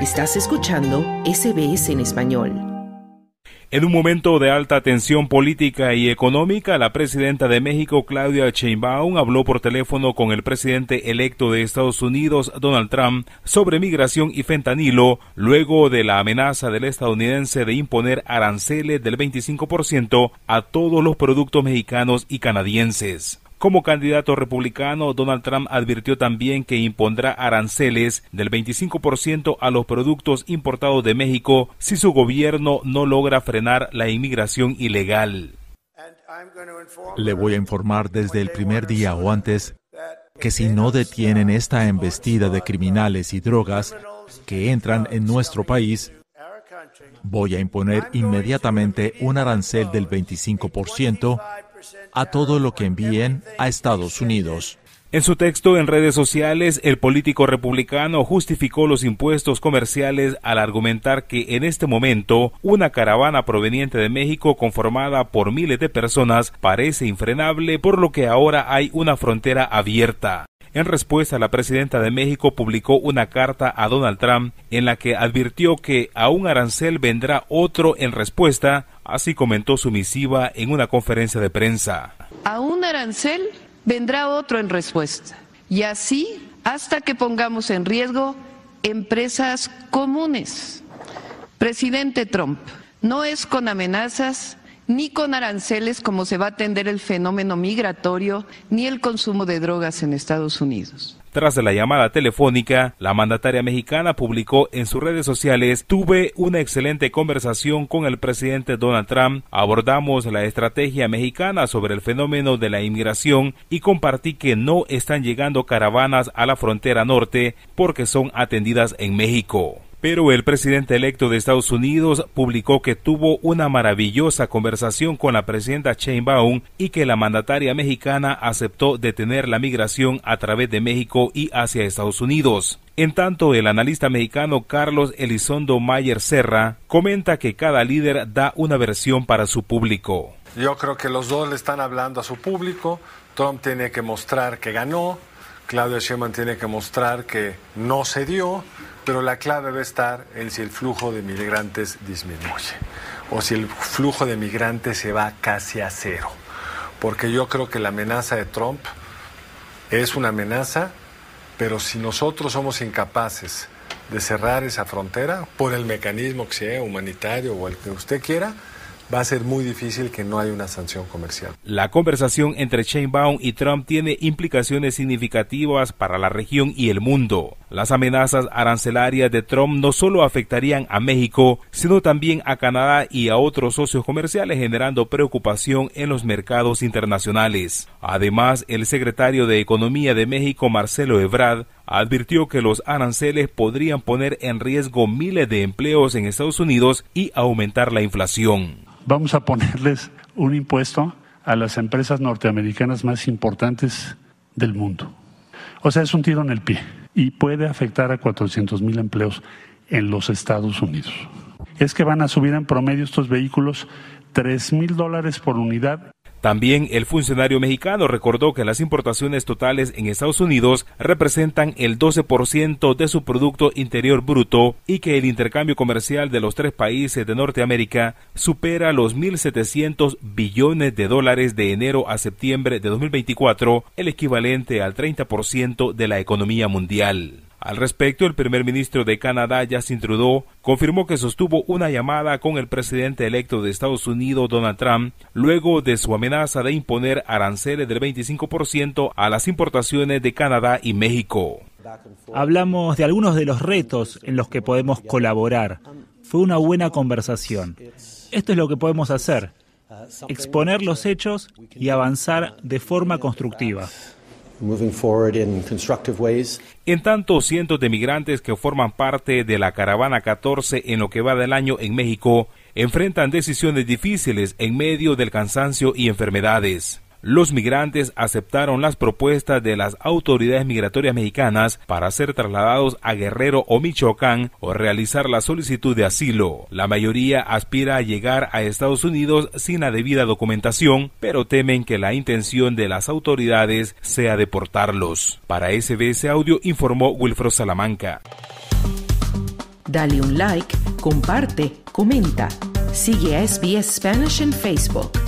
Estás escuchando SBS en español. En un momento de alta tensión política y económica, la presidenta de México, Claudia Sheinbaum, habló por teléfono con el presidente electo de Estados Unidos, Donald Trump, sobre migración y fentanilo, luego de la amenaza del estadounidense de imponer aranceles del 25% a todos los productos mexicanos y canadienses. Como candidato republicano, Donald Trump advirtió también que impondrá aranceles del 25% a los productos importados de México si su gobierno no logra frenar la inmigración ilegal. Le voy a informar desde el primer día o antes que si no detienen esta embestida de criminales y drogas que entran en nuestro país, voy a imponer inmediatamente un arancel del 25% a todo lo que envíen a Estados Unidos. En su texto en redes sociales, el político republicano justificó los impuestos comerciales al argumentar que en este momento una caravana proveniente de México conformada por miles de personas parece infrenable por lo que ahora hay una frontera abierta. En respuesta, la presidenta de México publicó una carta a Donald Trump en la que advirtió que a un arancel vendrá otro en respuesta Así comentó su misiva en una conferencia de prensa. A un arancel vendrá otro en respuesta. Y así hasta que pongamos en riesgo empresas comunes. Presidente Trump, no es con amenazas ni con aranceles como se va a atender el fenómeno migratorio ni el consumo de drogas en Estados Unidos. Tras la llamada telefónica, la mandataria mexicana publicó en sus redes sociales, tuve una excelente conversación con el presidente Donald Trump, abordamos la estrategia mexicana sobre el fenómeno de la inmigración y compartí que no están llegando caravanas a la frontera norte porque son atendidas en México. Pero el presidente electo de Estados Unidos publicó que tuvo una maravillosa conversación con la presidenta Shane y que la mandataria mexicana aceptó detener la migración a través de México y hacia Estados Unidos. En tanto, el analista mexicano Carlos Elizondo Mayer Serra comenta que cada líder da una versión para su público. Yo creo que los dos le están hablando a su público. Trump tiene que mostrar que ganó, Claudia Sheinbaum tiene que mostrar que no se dio, pero la clave va a estar en si el flujo de migrantes disminuye o si el flujo de migrantes se va casi a cero. Porque yo creo que la amenaza de Trump es una amenaza, pero si nosotros somos incapaces de cerrar esa frontera por el mecanismo que sea humanitario o el que usted quiera, va a ser muy difícil que no haya una sanción comercial. La conversación entre Sheinbaum y Trump tiene implicaciones significativas para la región y el mundo. Las amenazas arancelarias de Trump no solo afectarían a México, sino también a Canadá y a otros socios comerciales generando preocupación en los mercados internacionales. Además, el secretario de Economía de México, Marcelo Ebrard, advirtió que los aranceles podrían poner en riesgo miles de empleos en Estados Unidos y aumentar la inflación. Vamos a ponerles un impuesto a las empresas norteamericanas más importantes del mundo. O sea, es un tiro en el pie y puede afectar a 400 mil empleos en los Estados Unidos. Es que van a subir en promedio estos vehículos 3 mil dólares por unidad también el funcionario mexicano recordó que las importaciones totales en Estados Unidos representan el 12% de su Producto Interior Bruto y que el intercambio comercial de los tres países de Norteamérica supera los 1.700 billones de dólares de enero a septiembre de 2024, el equivalente al 30% de la economía mundial. Al respecto, el primer ministro de Canadá, Justin Trudeau, confirmó que sostuvo una llamada con el presidente electo de Estados Unidos, Donald Trump, luego de su amenaza de imponer aranceles del 25% a las importaciones de Canadá y México. Hablamos de algunos de los retos en los que podemos colaborar. Fue una buena conversación. Esto es lo que podemos hacer, exponer los hechos y avanzar de forma constructiva. En tanto, cientos de migrantes que forman parte de la caravana 14 en lo que va del año en México enfrentan decisiones difíciles en medio del cansancio y enfermedades los migrantes aceptaron las propuestas de las autoridades migratorias mexicanas para ser trasladados a Guerrero o Michoacán o realizar la solicitud de asilo. La mayoría aspira a llegar a Estados Unidos sin la debida documentación, pero temen que la intención de las autoridades sea deportarlos. Para SBS Audio informó Wilfred Salamanca. Dale un like, comparte, comenta. Sigue a SBS Spanish en Facebook.